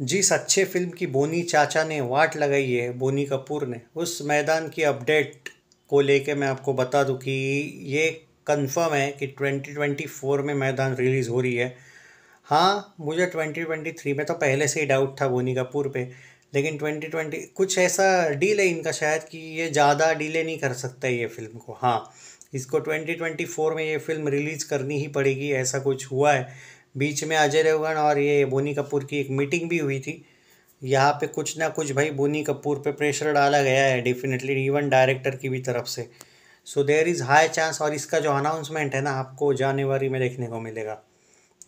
जिस अच्छे फिल्म की बोनी चाचा ने वाट लगाई है बोनी कपूर ने उस मैदान की अपडेट को लेके मैं आपको बता दूं कि ये कंफर्म है कि 2024 में मैदान रिलीज़ हो रही है हाँ मुझे 2023 में तो पहले से ही डाउट था बोनी कपूर पे लेकिन 2020 कुछ ऐसा डील है इनका शायद कि ये ज़्यादा डीले नहीं कर सकता ये फिल्म को हाँ इसको 2024 में ये फिल्म रिलीज़ करनी ही पड़ेगी ऐसा कुछ हुआ है बीच में अजय देवगन और ये बोनी कपूर की एक मीटिंग भी हुई थी यहाँ पे कुछ ना कुछ भाई बोनी कपूर पे प्रेशर डाला गया है डेफिनेटली इवन डायरेक्टर की भी तरफ से so there is high chance और इसका जो अनाउंसमेंट है ना आपको जानेवरी में देखने को मिलेगा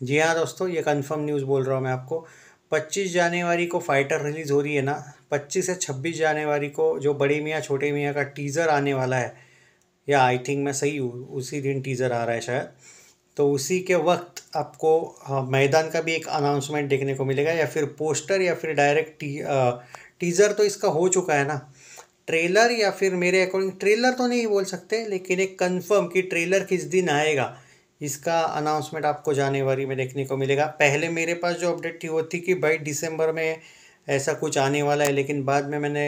जी हाँ दोस्तों ये कंफर्म न्यूज़ बोल रहा हूँ मैं आपको 25 जनवरी को फाइटर रिलीज़ हो रही है ना 25 से 26 जनवरी को जो बड़े मियाँ छोटे मियाँ का टीज़र आने वाला है या आई थिंक मैं सही हूँ उसी दिन टीज़र आ रहा है शायद तो उसी के वक्त आपको हाँ, मैदान का भी एक अनाउंसमेंट देखने को मिलेगा या फिर पोस्टर या फिर डायरेक्ट टी, टीज़र तो इसका हो चुका है ना ट्रेलर या फिर मेरे अकॉर्डिंग ट्रेलर तो नहीं बोल सकते लेकिन एक कंफर्म कि ट्रेलर किस दिन आएगा इसका अनाउंसमेंट आपको जनवरी में देखने को मिलेगा पहले मेरे पास जो अपडेट थी वो थी कि भाई दिसंबर में ऐसा कुछ आने वाला है लेकिन बाद में मैंने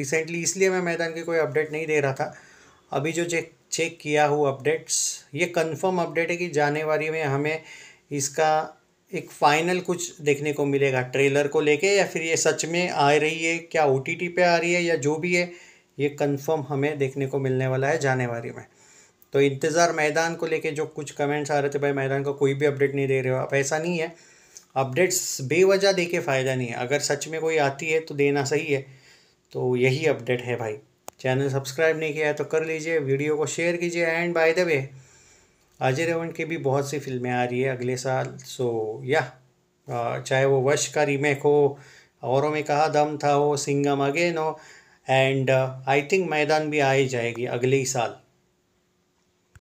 रिसेंटली इसलिए मैं मैदान की कोई अपडेट नहीं दे रहा था अभी जो चेक चेक किया हूँ अपडेट्स ये कंफर्म अपडेट है कि जानेवारी में हमें इसका एक फाइनल कुछ देखने को मिलेगा ट्रेलर को लेके या फिर ये सच में आ रही है क्या ओ पे आ रही है या जो भी है ये कंफर्म हमें देखने को मिलने वाला है जानेवारी में तो इंतज़ार मैदान को लेके जो कुछ कमेंट्स आ रहे थे भाई मैदान का कोई भी अपडेट नहीं दे रहे हो आप ऐसा नहीं है अपडेट्स बेवजह दे के फ़ायदा नहीं है अगर सच में कोई आती है तो देना सही है तो यही अपडेट है भाई चैनल सब्सक्राइब नहीं किया है तो कर लीजिए वीडियो को शेयर कीजिए and by the way Ajay Revan के भी बहुत सी फिल्में आ रही है अगले साल सो या चाहे वो वश का रीमेक हो औरों में कहा दम था हो सिंगम अगेन हो एंड आई थिंक मैदान भी आ ही जाएगी अगले ही साल